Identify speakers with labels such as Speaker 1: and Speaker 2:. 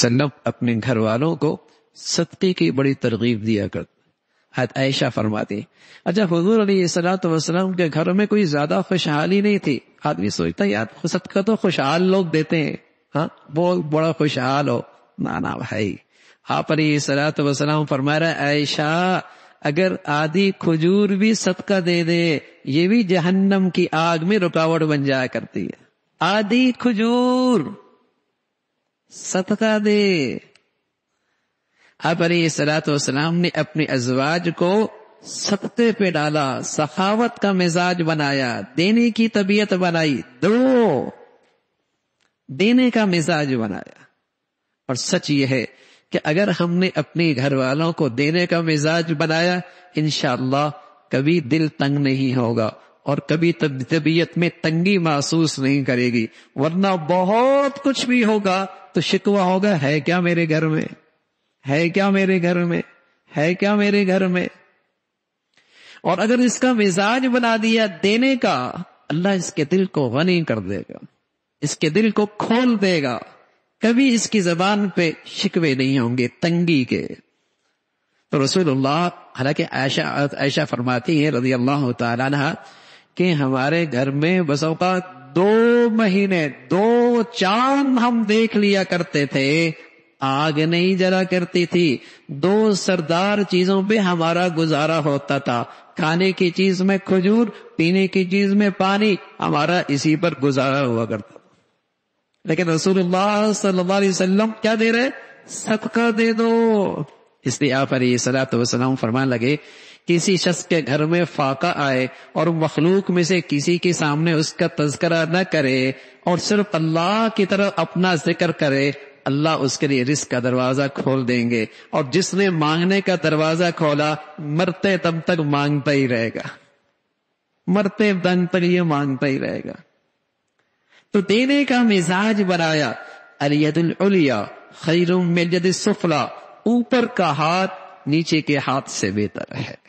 Speaker 1: सन्नब अपने घर वालों को सदक़े की बड़ी तरगीब दिया करते हद आयशा फरमाती अच्छा हजूर अलीसलाम के घर में कोई ज्यादा खुशहाली नहीं थी आदमी सोचता यार सदका तो खुशहाल लोग देते हैं हाँ बहुत बड़ा खुशहाल हो ना ना भाई आप अलीसलाम फरमा रहे आयशा अगर आदि खजूर भी सदका दे दे ये भी जहन्नम की आग में रुकावट बन जाया करती है आदि खजूर सदका दे आप अली सलाम ने अपने अजवाज को सत्ते पे डाला सखावत का मिजाज बनाया देने की तबीयत बनाई दो देने का मिजाज बनाया और सच यह है कि अगर हमने अपने घर वालों को देने का मिजाज बनाया इनशाला कभी दिल तंग नहीं होगा और कभी तबीयत में तंगी महसूस नहीं करेगी वरना बहुत कुछ भी होगा तो शिकवा होगा है क्या मेरे घर में है क्या मेरे घर में है क्या मेरे घर में और अगर इसका मिजाज बना दिया देने का अल्लाह इसके दिल को वनी कर देगा इसके दिल को खोल देगा कभी इसकी जबान पे शिकवे नहीं होंगे तंगी के तो रसूलुल्लाह हालांकि ऐशा ऐशा फरमाती है रजी अल्लाह तला कि हमारे घर में बसों का दो महीने दो चांद हम देख लिया करते थे आग नहीं जला करती थी दो सरदार चीजों पे हमारा गुजारा होता था खाने की चीज में खजूर पीने की चीज में पानी हमारा इसी पर गुजारा हुआ करता था लेकिन रसूलुल्लाह सल्लल्लाहु अलैहि वसल्लम क्या दे रहे सबका दे दो इसलिए आप अली सलात वसलाम फरमान लगे किसी शख्स के घर में फाका आए और मखलूक में से किसी के सामने उसका तस्करा न करे और सिर्फ अल्लाह की तरफ अपना जिक्र करे अल्लाह उसके लिए रिस्क का दरवाजा खोल देंगे और जिसने मांगने का दरवाजा खोला मरते तब तक मांगता ही रहेगा मरते दम पर ये मांगता ही रहेगा तो देने का मिजाज बनाया अलियतुल उलिया खैरुम सुफला ऊपर का हाथ नीचे के हाथ से बेहतर है